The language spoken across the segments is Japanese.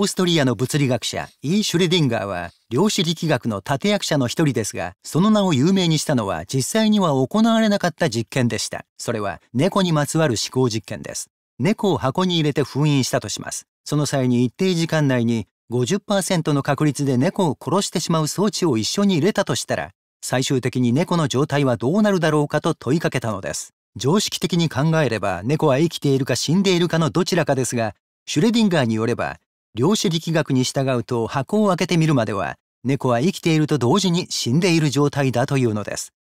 オーストリアの物理学者 E・ シュレディンガーは量子力学の立役者の一人ですがその名を有名にしたのは実際には行われなかった実験でしたそれは猫にまつわる思考実験です猫を箱に入れて封印したとしますその際に一定時間内に50%の確率で猫を殺してしまう装置を一緒に入れたとしたら最終的に猫の状態はどうなるだろうかと問いかけたのです常識的に考えれば猫は生きているか死んでいるかのどちらかですがシュレディンガーによれば量子力学に従うと箱を開けてみるまでは猫は生きていると同時に死んでいる状態だというのです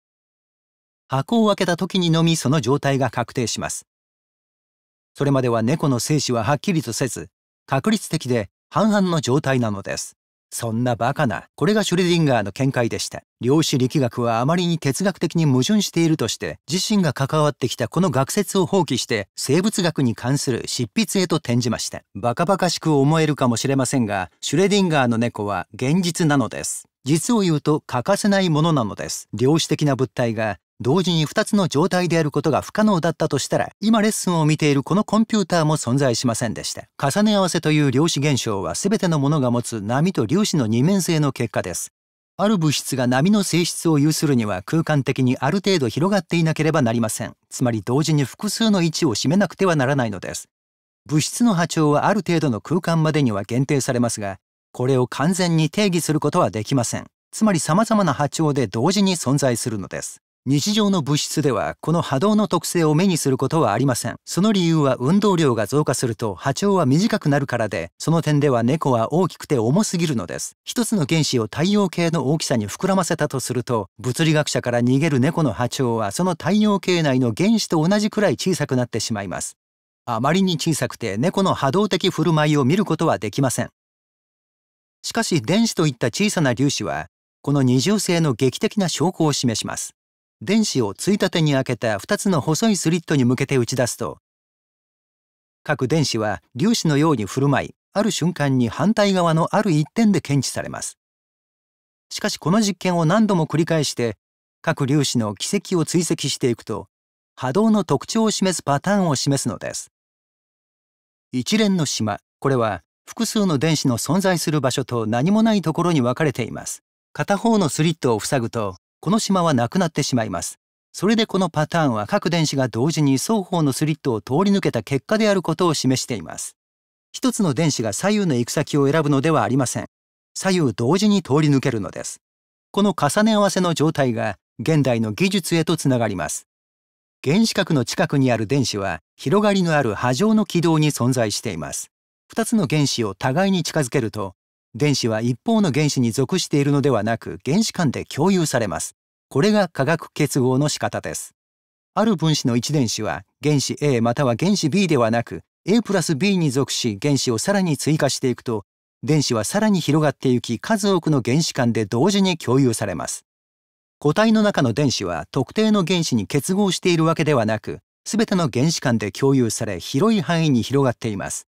箱を開けた時にのみその状態が確定しますそれまでは猫の生死ははっきりとせず確率的で半々の状態なのですそんなバカな、これがシュレディンガーの見解でした。量子力学はあまりに哲学的に矛盾しているとして、自身が関わってきたこの学説を放棄して、生物学に関する執筆へと転じました。バカバカしく思えるかもしれませんが、シュレディンガーの猫は現実なのです。実を言うと欠かせないものなのです。量子的な物体が同時に2つの状態であることが不可能だったとしたら今レッスンを見ているこのコンピューターも存在しませんでした重ね合わせという量子現象は全てのものが持つ波と粒子の二面性の結果ですある物質が波の性質を有するには空間的にある程度広がっていなければなりませんつまり同時に複数の位置を占めなくてはならないのです物質の波長はある程度の空間までには限定されますがこれを完全に定義することはできませんつまり様々な波長で同時に存在するのです日常の物質ではこの波動の特性を目にすることはありませんその理由は運動量が増加すると波長は短くなるからでその点では猫は大きくて重すぎるのです一つの原子を太陽系の大きさに膨らませたとすると物理学者から逃げる猫の波長はその太陽系内の原子と同じくらい小さくなってしまいますあまりに小さくて猫の波動的振る舞いを見ることはできませんしかし電子といった小さな粒子はこの二重性の劇的な証拠を示します電子をついたてに開けた2つの細いスリットに向けて打ち出すと各電子は粒子のように振る舞いある瞬間に反対側のある一点で検知されますしかしこの実験を何度も繰り返して各粒子の軌跡を追跡していくと波動の特徴を示すパターンを示すのです一連の島これは複数の電子の存在する場所と何もないところに分かれています片方のスリットを塞ぐとこの島はなくなってしまいます。それでこのパターンは各電子が同時に双方のスリットを通り抜けた結果であることを示しています。一つの電子が左右の行く先を選ぶのではありません。左右同時に通り抜けるのです。この重ね合わせの状態が現代の技術へとつながります。原子核の近くにある電子は広がりのある波状の軌道に存在しています。二つの原子を互いに近づけると電子は一方の原子に属しているのではなく原子間で共有されますこれが化学結合の仕方ですある分子の1電子は原子 A または原子 B ではなく A プラス B に属し原子をさらに追加していくと電子はさらに広がっていき数多くの原子間で同時に共有されます固体の中の電子は特定の原子に結合しているわけではなく全ての原子間で共有され広い範囲に広がっています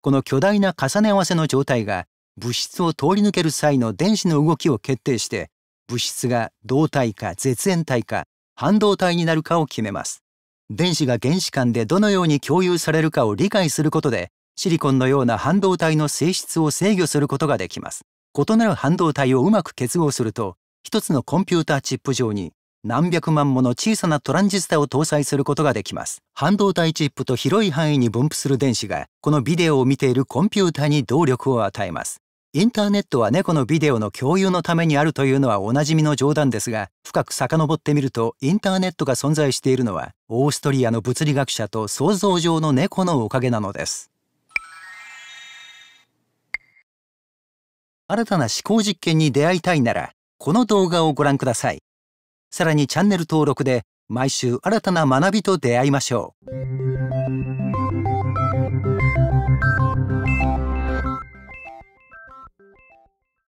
この巨大な重ね合わせの状態が物質を通り抜ける際の電子の動きを決定して物質が導体か絶縁体か半導体になるかを決めます電子が原子間でどのように共有されるかを理解することでシリコンのような半導体の性質を制御することができます異なる半導体をうまく結合すると一つのコンピューターチップ上に何百万もの小さなトランジスタを搭載することができます半導体チップと広い範囲に分布する電子がこのビデオを見ているコンピューターに動力を与えますインターネットは猫のビデオの共有のためにあるというのはおなじみの冗談ですが深く遡ってみるとインターネットが存在しているのはオーストリアの物理学者と想像上の猫のおかげなのです新たな思考実験に出会いたいならこの動画をご覧くださいさらにチャンネル登録で毎週新たな学びと出会いましょう